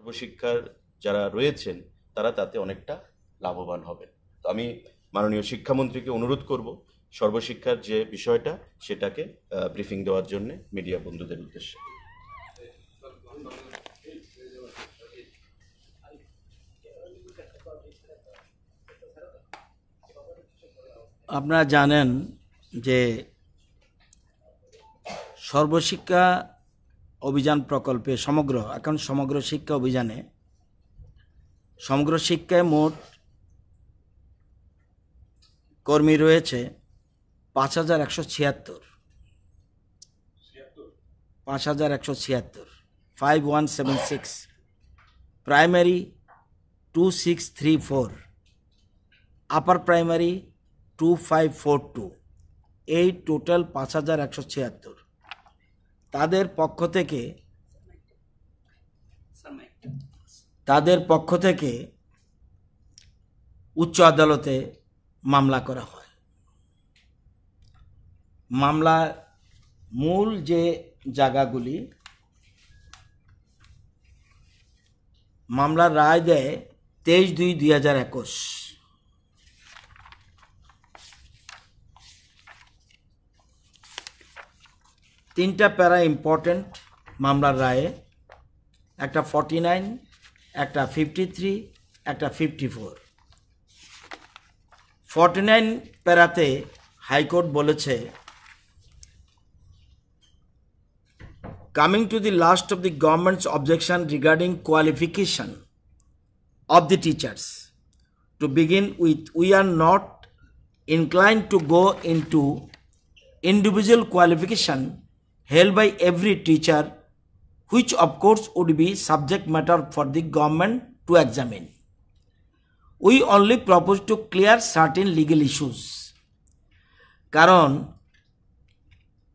সর্বশিক্ষার যারা রয়েছেন তারা তাতে অনেকটা লাভবান হবেন তো আমি মাননীয় শিক্ষামন্ত্রীকে অনুরোধ করব সর্বশিক্ষার যে বিষয়টা সেটাকে ব্রিফিং দেওয়ার জন্য মিডিয়া বন্ধুদের উদ্দেশ্যে আপনারা জানেন যে সর্বশিক্ষা অভিযান প্রকল্পে সমগ্র এখন সমগ্র শিক্ষা অভিযানে সমগ্র শিক্ষায় মোট কর্মী রয়েছে পাঁচ হাজার একশো ছিয়াত্তর পাঁচ হাজার একশো ছিয়াত্তর five one seven six primary two six three four upper primary two five four two এই টোটাল পাঁচ হাজার একশো ছিয়াত্তর তাদের পক্ষ থেকে তাদের পক্ষ থেকে উচ্চ আদালতে মামলা করা হয় মামলা মূল যে জায়গাগুলি মামলার রায় দেয় তেইশ দুই দুই হাজার একুশ তিনটা প্যারা ইম্পর্টেন্ট মামলার রায়ে একটা ফর্টি নাইন একটা ফিফটি থ্রি একটা ফিফটি ফোর ফর্টি নাইন প্যারাতে হাইকোর্ট বলেছে coming to the last of the government's objection regarding qualification of the teachers to begin with we are not incline to go into individual qualification held by every teacher, which of course would be subject matter for the government to examine. We only propose to clear certain legal issues. কারণ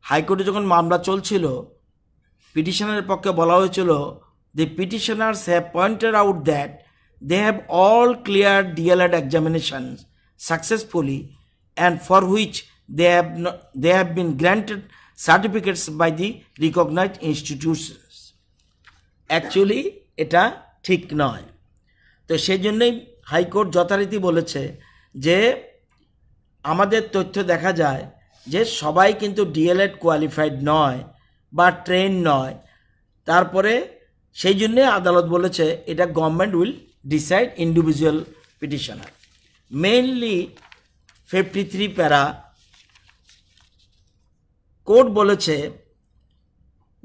হাইকোর্টে যখন মামলা চলছিল পিটিশনের পক্ষে বলা হয়েছিল the petitioners have pointed out that they have all cleared DLED examinations successfully and for which they have, not, they have been granted certificates by the recognised institutions actually এটা ঠিক নয় তো সেই জন্যই হাইকোর্ট যথারীতি বলেছে যে আমাদের তথ্য দেখা যায় যে সবাই কিন্তু ডিএলএড কোয়ালিফাইড নয় বা ট্রেন নয় তারপরে সেই জন্যে আদালত বলেছে এটা government will decide individual petitioner mainly fifty three para court বলেছে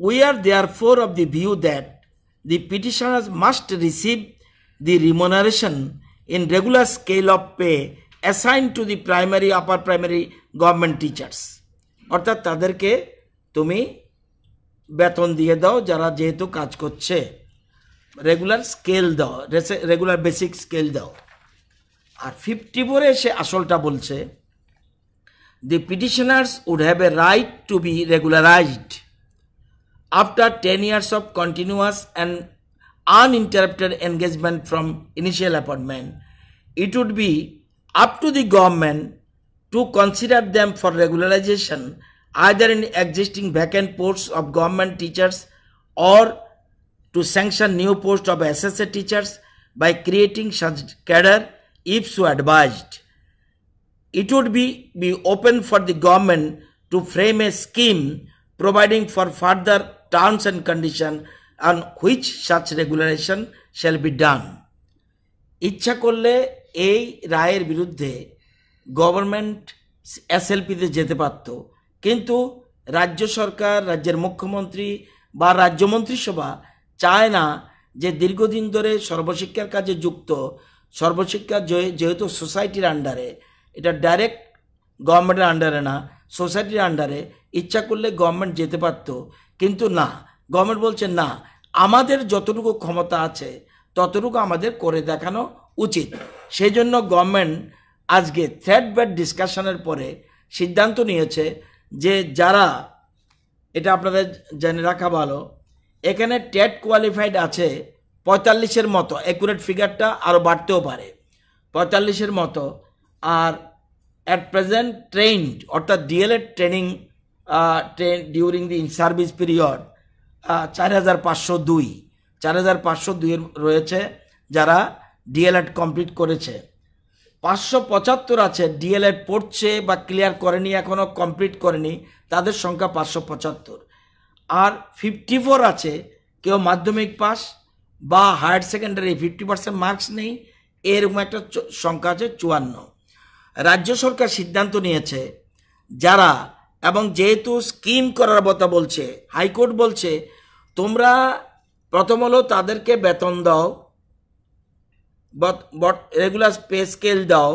we are therefore of the view that the petitioners must receive the remuneration in regular scale of pay assign to the primary upper primary government teachers অর্থাৎ তাদেরকে তুমি বেতন দিয়ে দাও যারা যেহেতু কাজ করছে রেগুলার স্কেল দাও রেগুলার বেসিক স্কেল দাও আর ফিফটি ফোরে সে আসলটা বলছে the petitioners would have a right to be regularized after 10 years of continuous and uninterrupted engagement from initial appointment. It would be up to the government to consider them for regularization either in existing vacant posts of government teachers or to sanction new posts of SSA teachers by creating such cadre if so advised. it would be, be open for the government to frame a scheme providing for further terms and condition on which such regulation shall be done. ইচ্ছা করলে এই রায়ের বিরুদ্ধে government এসএলপিতে যেতে পারত কিন্তু রাজ্য সরকার রাজ্যের mantri বা রাজ্য মন্ত্রিসভা চায় না যে দীর্ঘদিন ধরে সর্বশিক্ষার কাজে যুক্ত সর্বশিক্ষা যেহেতু সোসাইটির আন্ডারে এটা ডাইরেক্ট গভর্নমেন্টের আন্ডারে না সোসাইটির আন্ডারে ইচ্ছা করলে গভর্নমেন্ট যেতে পারত কিন্তু না গভর্নমেন্ট বলছে না আমাদের যতটুকু ক্ষমতা আছে ততটুকু আমাদের করে দেখানো উচিত সেই জন্য গভর্নমেন্ট আজকে থ্রেড ব্যাড ডিসকাশনের পরে সিদ্ধান্ত নিয়েছে যে যারা এটা আপনাদের জেনে রাখা ভালো এখানে টেট কোয়ালিফাইড আছে পঁয়তাল্লিশের মতো অ্যাকুরেট ফিগারটা আরও বাড়তেও পারে পঁয়তাল্লিশের মতো আর অ্যাট প্রেজেন্ট ট্রেন্ড অর্থাৎ DElEd training train during the in service period চার হাজার পাঁচশো দুই চার হাজার পাঁচশো দুই রয়েছে যারা ডিএলএড কমপ্লিট করেছে পাঁচশো পঁচাত্তর আছে ডিএলএড পড়ছে বা ক্লিয়ার করেনি এখনও কমপ্লিট করেনি তাদের সংখ্যা পাঁচশো পঁচাত্তর আর ফিফটি ফোর আছে কেউ মাধ্যমিক পাস বা higher secondary fifty percent marks নেই এরকম একটা সংখ্যা আছে চুয়ান্ন রাজ্য সরকার সিদ্ধান্ত নিয়েছে যারা এবং যেহেতু স্কিম করার কথা বলছে হাইকোর্ট বলছে তোমরা প্রথম হলো তাদেরকে বেতন দাও বট রেগুলার পে স্কেল দাও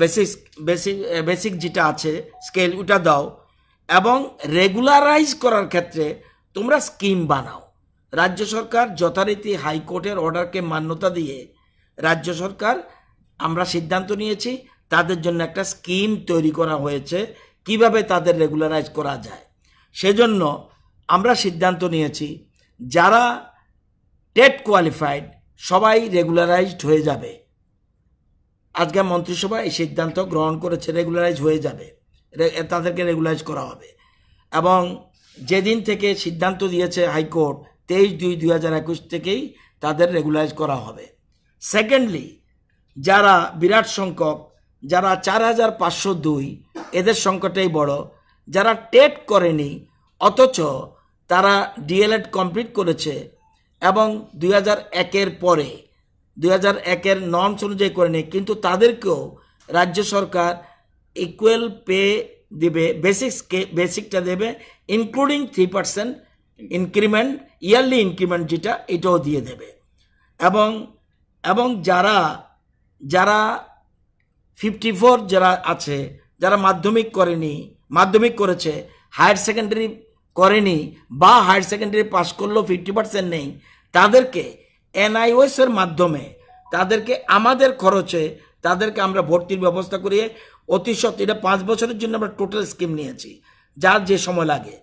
বেসিক বেসিক বেসিক যেটা আছে স্কেল ওটা দাও এবং রেগুলারাইজ করার ক্ষেত্রে তোমরা স্কিম বানাও রাজ্য সরকার যথারীতি হাইকোর্টের অর্ডারকে মান্যতা দিয়ে রাজ্য সরকার আমরা সিদ্ধান্ত নিয়েছি তাদের জন্য একটা স্কিম তৈরি করা হয়েছে কিভাবে তাদের রেগুলারাইজ করা যায় সেজন্য আমরা সিদ্ধান্ত নিয়েছি যারা টেট কোয়ালিফাইড সবাই রেগুলারাইজড হয়ে যাবে আজকে মন্ত্রিসভা এই সিদ্ধান্ত গ্রহণ করেছে রেগুলারাইজ হয়ে যাবে তাদেরকে রেগুলারাইজ করা হবে এবং যেদিন থেকে সিদ্ধান্ত দিয়েছে হাইকোর্ট তেইশ দুই দুই হাজার একুশ থেকেই তাদের রেগুলারাইজ করা হবে সেকেন্ডলি যারা বিরাট সংখ্যক যারা চার হাজার পাঁচশো দুই এদের সংখ্যাটাই বড় যারা টেট করেনি অথচ তারা ডিএলএড কমপ্লিট করেছে এবং দুই হাজার একের পরে দুই হাজার একের নর্মস অনুযায়ী করেনি কিন্তু তাদেরকেও রাজ্য সরকার ইকুয়েল পে দেবে বেসিক্সকে বেসিকটা দেবে including three percent increment yearly increment যেটা এটাও দিয়ে দেবে এবং এবং যারা যারা ফিফটি ফোর যারা আছে যারা মাধ্যমিক করেনি মাধ্যমিক করেছে হায়ার সেকেন্ডারি করেনি বা হায়ার সেকেন্ডারি পাস করলেও ফিফটি পার্সেন্ট নেই তাদেরকে এনআইওএসের মাধ্যমে তাদেরকে আমাদের খরচে তাদেরকে আমরা ভর্তির ব্যবস্থা করিয়ে অতি এটা পাঁচ বছরের জন্য আমরা টোটাল স্কিম নিয়েছি যার যে সময় লাগে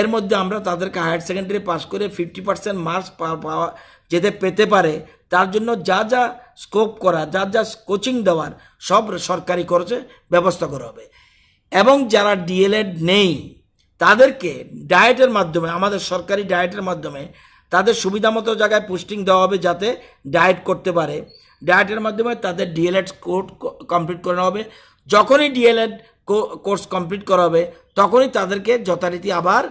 এর মধ্যে আমরা তাদেরকে হায়ার সেকেন্ডারি পাস করে ফিফটি পার্সেন্ট মার্কস পাওয়া যেতে পেতে পারে তার জন্য যা যা স্কোপ করা যা যা কোচিং দেওয়ার সব সরকারি খরচে ব্যবস্থা করা হবে এবং যারা ডিএলএড নেই তাদেরকে ডায়েটের মাধ্যমে আমাদের সরকারি ডায়েটের মাধ্যমে তাদের সুবিধা মতো জায়গায় পোস্টিং দেওয়া হবে যাতে ডায়েট করতে পারে ডায়েটের মাধ্যমে তাদের ডিএলএড কোর্ট কমপ্লিট করা হবে যখনই ডিএলএড কোর্স কমপ্লিট করা হবে তখনই তাদেরকে যথারীতি আবার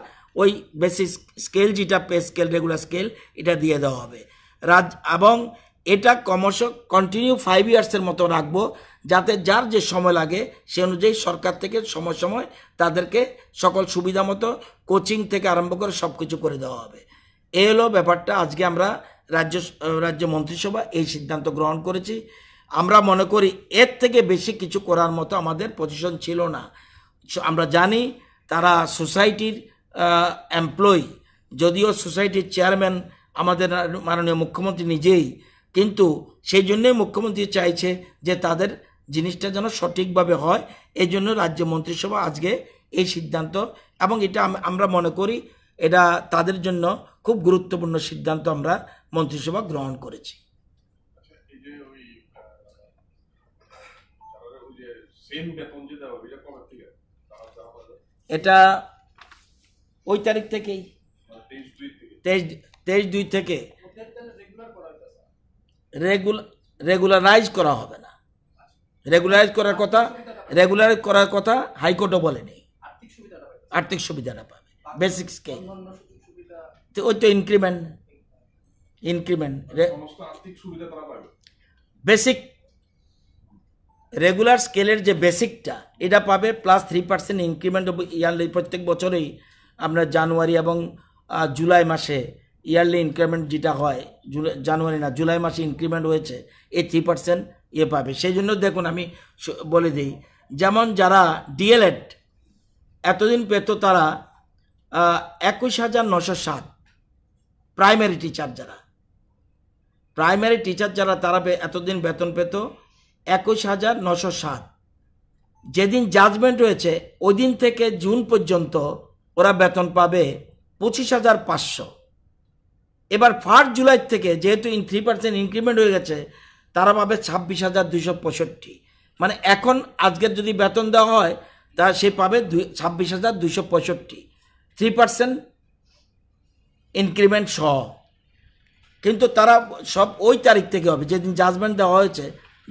ওই বেসিক স্কেল যেটা পে স্কেল রেগুলার স্কেল এটা দিয়ে দেওয়া হবে রাজ এবং এটা ক্রমশ কন্টিনিউ ফাইভ ইয়ার্সের মতো রাখবো যাতে যার যে সময় লাগে সে অনুযায়ী সরকার থেকে সময় সময় তাদেরকে সকল সুবিধা মতো কোচিং থেকে আরম্ভ করে সব কিছু করে দেওয়া হবে এ হলো ব্যাপারটা আজকে আমরা রাজ্য রাজ্য মন্ত্রিসভা এই সিদ্ধান্ত গ্রহণ করেছি আমরা মনে করি এর থেকে বেশি কিছু করার মতো আমাদের পজিশন ছিল না আমরা জানি তারা সোসাইটির এমপ্লয়ি যদিও সোসাইটির চেয়ারম্যান আমাদের মাননীয় মুখ্যমন্ত্রী নিজেই কিন্তু সেই জন্যই মুখ্যমন্ত্রী চাইছে যে তাদের জিনিসটা যেন সঠিকভাবে হয় এই জন্য রাজ্য মন্ত্রিসভা আজকে এই সিদ্ধান্ত এবং এটা আমরা মনে করি এটা তাদের জন্য খুব গুরুত্বপূর্ণ সিদ্ধান্ত আমরা মন্ত্রিসভা গ্রহণ করেছি আচ্ছা, এটা ওই তারিখ থেকেই মানে তেইশ তেইশ দুই থেকে রেগুলারাইজ করা হবে না রেগুলারাইজ করার কথা রেগুলারাইজ করার কথা হাইকোর্টও বলেনি আর্থিক সুবিধাটা পাবে বেসিক স্কেল ওই তো ইনক্রিমেন্ট ইনক্রিমেন্ট বেসিক রেগুলার স্কেলের যে বেসিকটা এটা পাবে plus three percent increment yearly প্রত্যেক বছরেই আপনার জানুয়ারি এবং জুলাই মাসে ইয়ারলি ইনক্রিমেন্ট যেটা হয় জুলাই জানুয়ারি না জুলাই মাসে ইনক্রিমেন্ট হয়েছে এই থ্রি পার্সেন্ট ইয়ে পাবে সেই জন্য দেখুন আমি বলে দিই যেমন যারা ডিএলএড এতদিন পেত তারা একুশ হাজার নশো সাত প্রাইমারি টিচার যারা প্রাইমারি টিচার যারা তারা এতদিন বেতন পেত একুশ হাজার নশো সাত যেদিন জাজমেন্ট হয়েছে ওই দিন থেকে জুন পর্যন্ত ওরা বেতন পাবে পঁচিশ হাজার পাঁচশো এবার ফার্স্ট জুলাই থেকে যেহেতু ইন থ্রি পার্সেন্ট ইনক্রিমেন্ট হয়ে গেছে তারা পাবে ছাব্বিশ হাজার দুইশো পঁয়ষট্টি মানে এখন আজকের যদি বেতন দেওয়া হয় তা সে পাবে দুই ছাব্বিশ হাজার দুইশো পঁয়ষট্টি থ্রি পার্সেন্ট ইনক্রিমেন্ট সহ কিন্তু তারা সব ওই তারিখ থেকে হবে যেদিন জাজমেন্ট দেওয়া হয়েছে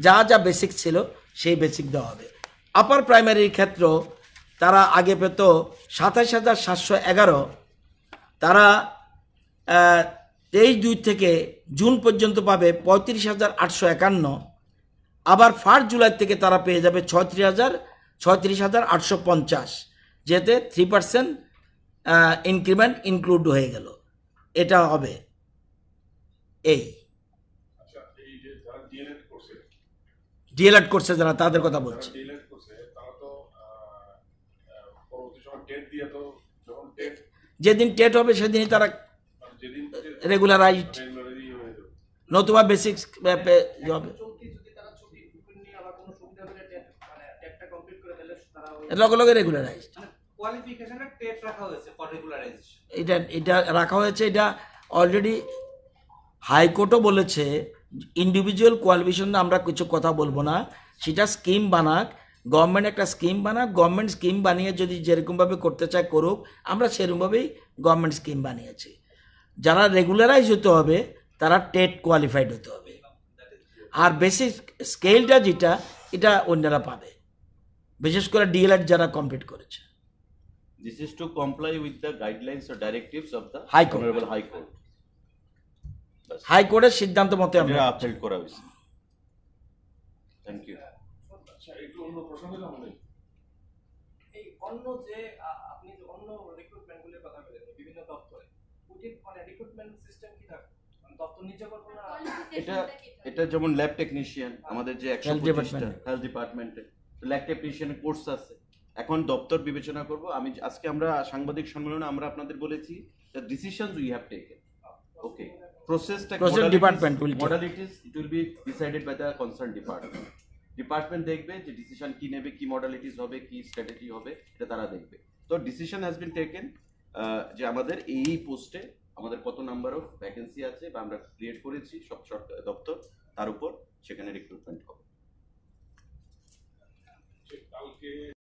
যা যা বেসিক ছিল সেই বেসিক দেওয়া হবে আপার প্রাইমারির ক্ষেত্র তারা আগে পেত সাতাশ হাজার সাতশো এগারো তারা তেইশ দুই থেকে জুন পর্যন্ত পাবে পঁয়ত্রিশ হাজার আটশো একান্ন আবার ফার্স্ট জুলাই থেকে তারা পেয়ে যাবে ছয়ত্রিশ হাজার ছয়ত্রিশ হাজার আটশো পঞ্চাশ যেতে থ্রি পার্সেন্ট ইনক্রিমেন্ট ইনক্লুড হয়ে গেল এটা হবে এই ডিএলএড আচ্ছা, করছে যারা তাদের কথা বলছে যেদিন টেট হবে সেদিনই তারা রেগুলারাইজড নতুবা বেসিক জব লগে লগে রেগুলারাইজড এটা এটা রাখা হয়েছে এটা অলরেডি হাইকোর্টও বলেছে ইন্ডিভিজুয়াল কোয়ালিফিকেশন আমরা কিছু কথা বলবো না সেটা স্কিম বানাক গভর্নমেন্ট একটা স্কিম বানাক গভর্নমেন্ট স্কিম বানিয়ে যদি যেরকমভাবে করতে চায় করুক আমরা সেরকমভাবেই গভর্নমেন্ট স্কিম বানিয়েছি যারা রেগুলারাইজ হতে হবে তারা টেট কোয়ালিফাইড হতে হবে আর বেসিক স্কেলটা যেটা এটা অন্যরা পাবে বিশেষ করে ডিএলআর যারা কমপ্লিট করেছে this is to comply with the guidelines or directives of the High Court. Honorable High Court. সিদ্ধান্ত মতে আমরা আপডেট করা হয়েছে থ্যাংক আচ্ছা, ইউ অন্য যে আপনি অন্য কথা বিভিন্ন দপ্তরে মানে এটা যেমন ল্যাব টেকনিশিয়ান আমাদের যে হেলথ ডিপার্টমেন্টে ল্যাব টেকনিশিয়ান কোর্স আছে এখন দপ্তর বিবেচনা করব আমি আজকে আমরা সাংবাদিক সম্মেলনে আমরা আপনাদের বলেছি decision we have taken okay প্রসেসটা process department will modalities it will be decided by the concern department department দেখবে যে ডিসিশন কি নেবে কি মডালিটিস হবে কি স্ট্র্যাটেজি হবে এটা তারা দেখবে তো ডিসিশন হ্যাজ বিন টেকেন যে আমাদের এই পোস্টে আমাদের কত নাম্বার অফ ভ্যাকেন্সি আছে বা আমরা ক্রিয়েট করেছি সব সরকার দপ্তর তার উপর সেখানে রিক্রুটমেন্ট হবে